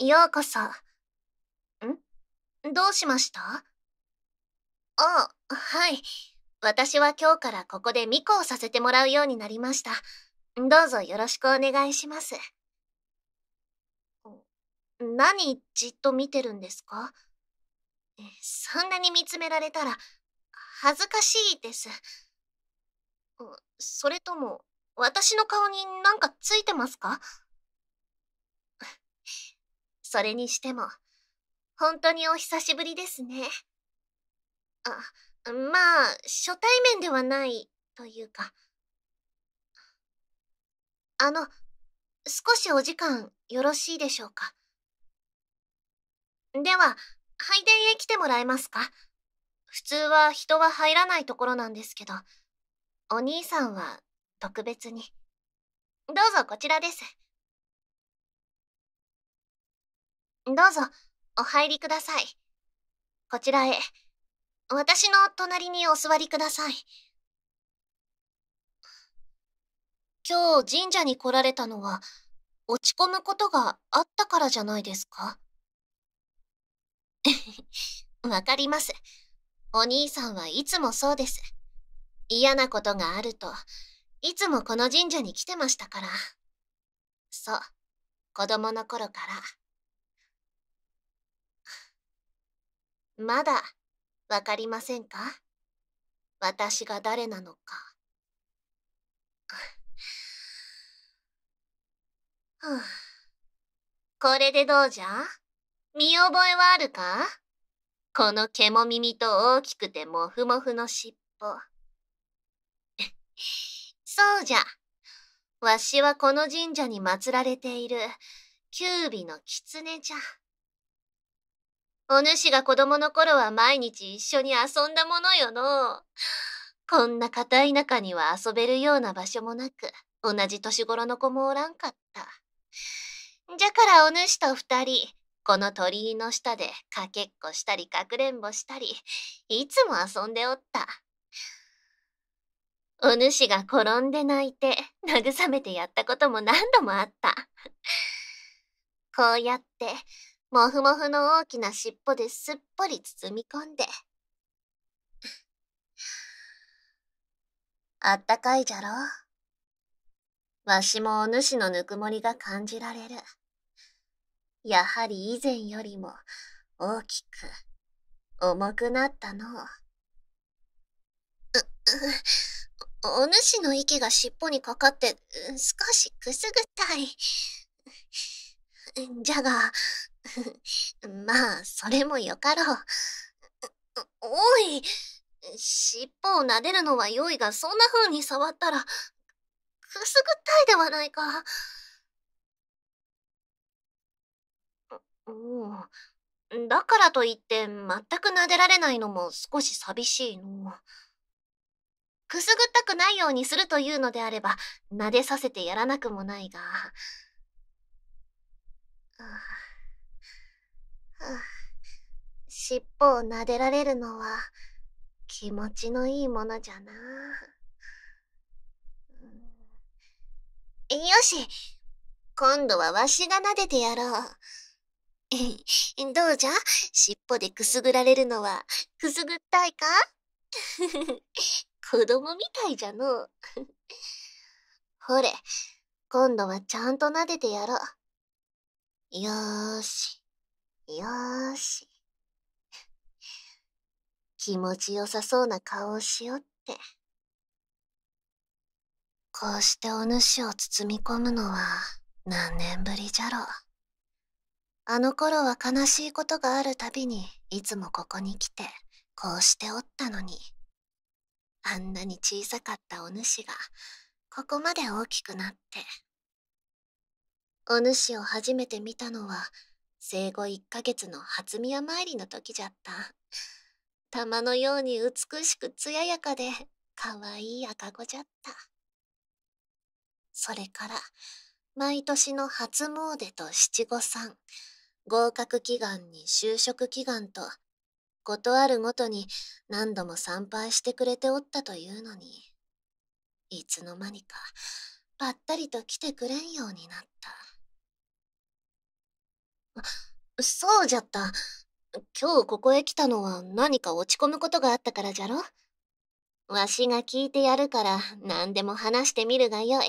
ようこそ。んどうしましたあ、はい。私は今日からここで巫女をさせてもらうようになりました。どうぞよろしくお願いします。何じっと見てるんですかそんなに見つめられたら恥ずかしいです。それとも私の顔になんかついてますかそれにしても、本当にお久しぶりですね。あ、まあ、初対面ではないというか。あの、少しお時間よろしいでしょうか。では、拝殿へ来てもらえますか普通は人は入らないところなんですけど、お兄さんは特別に。どうぞこちらです。どうぞ、お入りください。こちらへ。私の隣にお座りください。今日神社に来られたのは、落ち込むことがあったからじゃないですか わかります。お兄さんはいつもそうです。嫌なことがあると、いつもこの神社に来てましたから。そう、子供の頃から。まだわかりませんか私が誰なのか。ふぅ。これでどうじゃ見覚えはあるかこの毛も耳と大きくてもふもふの尻尾。そうじゃ。わしはこの神社に祀られている、九尾の狐じゃ。お主が子供の頃は毎日一緒に遊んだものよの。こんな片い中には遊べるような場所もなく、同じ年頃の子もおらんかった。じゃからお主と二人、この鳥居の下でかけっこしたりかくれんぼしたり、いつも遊んでおった。お主が転んで泣いて慰めてやったことも何度もあった。こうやってもふもふの大きな尻尾ですっぽり包み込んで。あったかいじゃろわしもお主のぬくもりが感じられる。やはり以前よりも大きく重くなったのう。う、お主の息が尻尾にかかって少しくすぐったい。じゃが、まあ、それもよかろう。おい、尻尾を撫でるのは良いが、そんな風に触ったら、くすぐったいではないか。おおだからといって、全く撫でられないのも少し寂しいの。くすぐったくないようにするというのであれば、撫でさせてやらなくもないが。尻尾を撫でられるのは気持ちのいいものじゃな。よし今度はわしが撫でてやろう。どうじゃ尻尾でくすぐられるのはくすぐったいか 子供みたいじゃの。ほれ、今度はちゃんと撫でてやろう。よーし。よーし。気持ちよさそうな顔をしよって。こうしてお主を包み込むのは何年ぶりじゃろう。あの頃は悲しいことがあるたびにいつもここに来てこうしておったのに。あんなに小さかったお主がここまで大きくなって。お主を初めて見たのは生後1ヶ月の初宮参りの時じゃった玉のように美しく艶やかで可愛い赤子じゃったそれから毎年の初詣と七五三合格祈願に就職祈願と事あるごとに何度も参拝してくれておったというのにいつの間にかばったりと来てくれんようになった。そうじゃった。今日ここへ来たのは何か落ち込むことがあったからじゃろわしが聞いてやるから何でも話してみるがよい。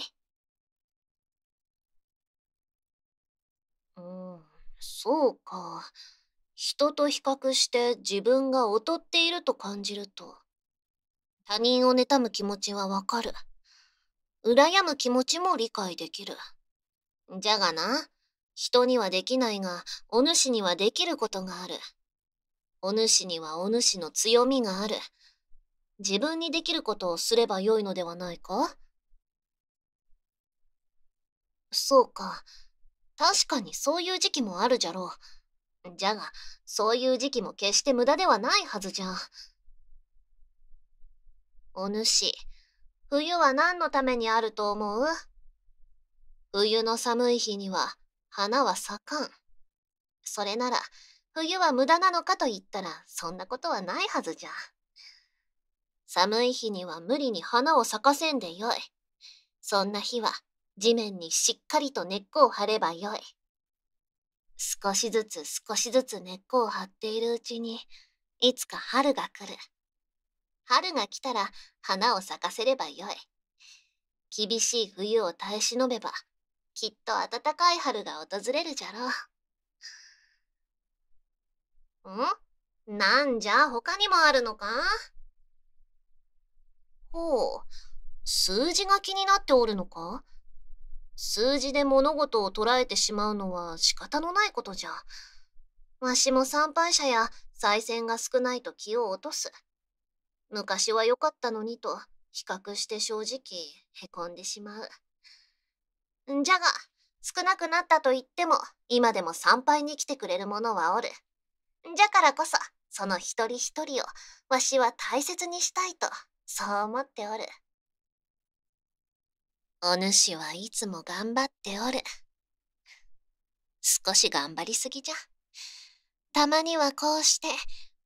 うん、そうか。人と比較して自分が劣っていると感じると、他人を妬む気持ちはわかる。羨む気持ちも理解できる。じゃがな、人にはできないが、お主にはできることがある。お主にはお主の強みがある。自分にできることをすればよいのではないかそうか。確かにそういう時期もあるじゃろう。じゃが、そういう時期も決して無駄ではないはずじゃ。お主、冬は何のためにあると思う冬の寒い日には花は咲かん。それなら、冬は無駄なのかと言ったら、そんなことはないはずじゃ。寒い日には無理に花を咲かせんでよい。そんな日は、地面にしっかりと根っこを張ればよい。少しずつ少しずつ根っこを張っているうちに、いつか春が来る。春が来たら花を咲かせればよい。厳しい冬を耐え忍べばきっと暖かい春が訪れるじゃろう。んなんじゃ他にもあるのかほう、数字が気になっておるのか数字で物事を捉えてしまうのは仕方のないことじゃ。わしも参拝者や再選が少ないと気を落とす。昔は良かったのにと比較して正直へこんでしまう。んじゃが、少なくなったと言っても、今でも参拝に来てくれる者はおる。じゃからこそ、その一人一人を、わしは大切にしたいと、そう思っておる。お主はいつも頑張っておる。少し頑張りすぎじゃ。たまにはこうして、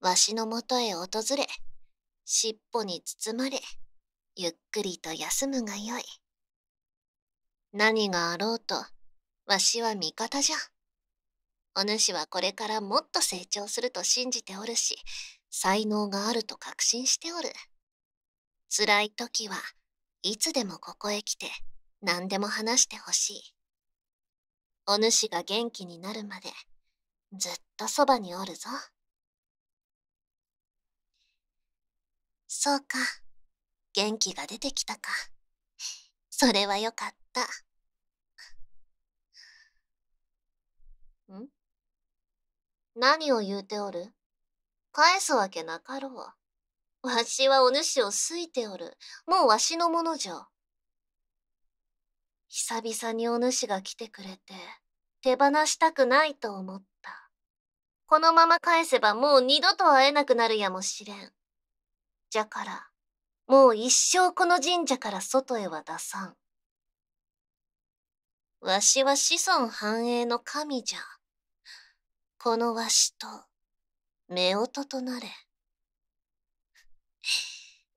わしのもとへ訪れ、尻尾に包まれ、ゆっくりと休むがよい。何があろうとわしは味方じゃお主はこれからもっと成長すると信じておるし才能があると確信しておる辛い時はいつでもここへ来て何でも話してほしいお主が元気になるまでずっとそばにおるぞそうか元気が出てきたかそれはよかった。ん何を言うておる返すわけなかろう。わしはお主を好いておる。もうわしのものじゃ。久々にお主が来てくれて、手放したくないと思った。このまま返せばもう二度と会えなくなるやもしれん。じゃから、もう一生この神社から外へは出さん。わしは子孫繁栄の神じゃ。このわしと、夫婦となれ。で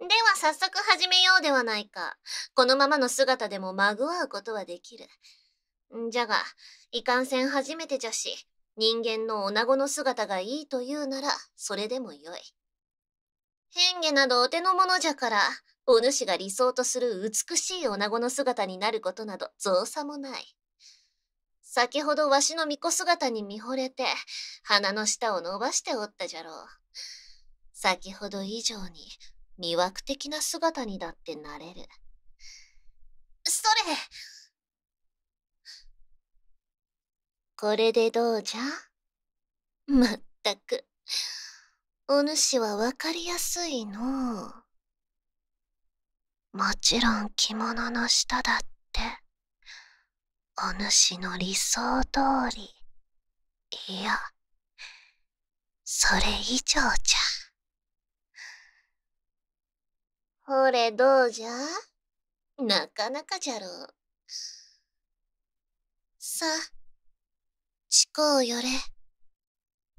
は早速始めようではないか。このままの姿でもまぐわうことはできる。んじゃが、いかんせん初めてじゃし、人間の女子の姿がいいというなら、それでもよい。変化などお手の物じゃから、お主が理想とする美しい女子の姿になることなど造作もない。先ほどわしの巫女姿に見惚れて、鼻の下を伸ばしておったじゃろう。先ほど以上に、魅惑的な姿にだってなれる。それこれでどうじゃまったく、お主はわかりやすいのう。もちろん着物の下だってお主の理想通りいやそれ以上じゃほれどうじゃなかなかじゃろうさあ地よれ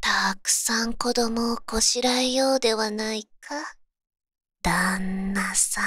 たくさん子供をこしらえようではないか。旦那様